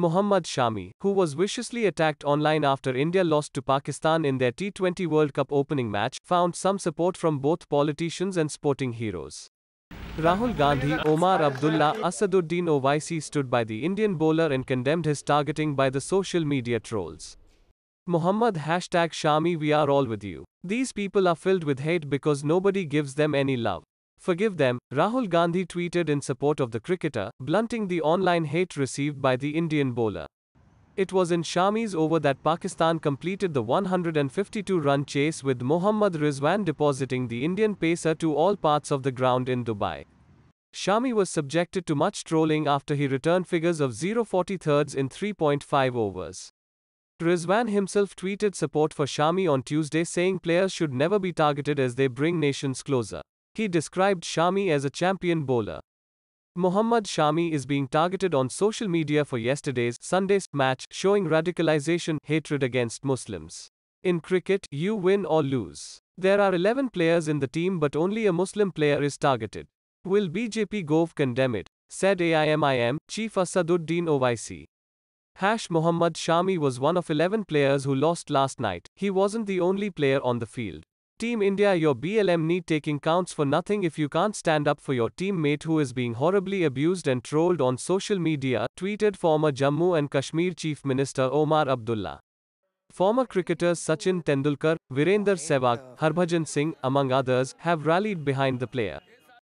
Mohammad Shami, who was viciously attacked online after India lost to Pakistan in their T20 World Cup opening match, found some support from both politicians and sporting heroes. Rahul Gandhi, Omar Abdullah, Asaduddin Owaisi stood by the Indian bowler and condemned his targeting by the social media trolls. Muhammad hashtag Shami we are all with you. These people are filled with hate because nobody gives them any love. Forgive them, Rahul Gandhi tweeted in support of the cricketer, blunting the online hate received by the Indian bowler. It was in Shami's over that Pakistan completed the 152 run chase with Mohammad Rizwan depositing the Indian pacer to all parts of the ground in Dubai. Shami was subjected to much trolling after he returned figures of 0.43 in 3.5 overs. Rizwan himself tweeted support for Shami on Tuesday saying players should never be targeted as they bring nations closer. He described Shami as a champion bowler. Mohammad Shami is being targeted on social media for yesterday's Sunday's match showing radicalization hatred against Muslims. In cricket, you win or lose. There are 11 players in the team but only a Muslim player is targeted. Will BJP Gov condemn it? said AIMIM chief Asaduddin Owaisi. Hash Mohammad Shami was one of 11 players who lost last night. He wasn't the only player on the field. Team India, your BLM need taking counts for nothing if you can't stand up for your teammate who is being horribly abused and trolled on social media, tweeted former Jammu and Kashmir Chief Minister Omar Abdullah. Former cricketers Sachin Tendulkar, Virender Sehwag, Harbhajan Singh, among others, have rallied behind the player.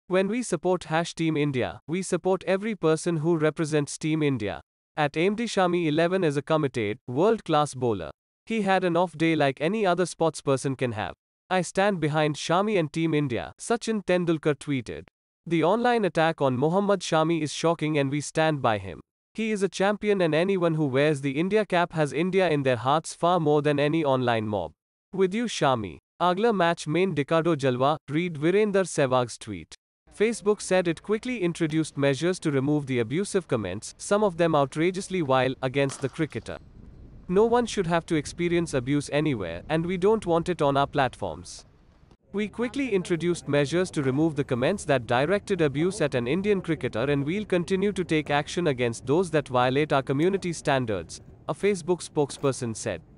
When we support Hash Team India, we support every person who represents Team India. At Amdi Shami 11 is a committed, world-class bowler. He had an off day like any other sportsperson can have. I stand behind Shami and Team India, Sachin Tendulkar tweeted. The online attack on Mohammad Shami is shocking and we stand by him. He is a champion, and anyone who wears the India cap has India in their hearts far more than any online mob. With you, Shami. Agla match main Dikado Jalwa, read Virender Sehwag's tweet. Facebook said it quickly introduced measures to remove the abusive comments, some of them outrageously vile, against the cricketer. No one should have to experience abuse anywhere, and we don't want it on our platforms. We quickly introduced measures to remove the comments that directed abuse at an Indian cricketer, and we'll continue to take action against those that violate our community standards, a Facebook spokesperson said.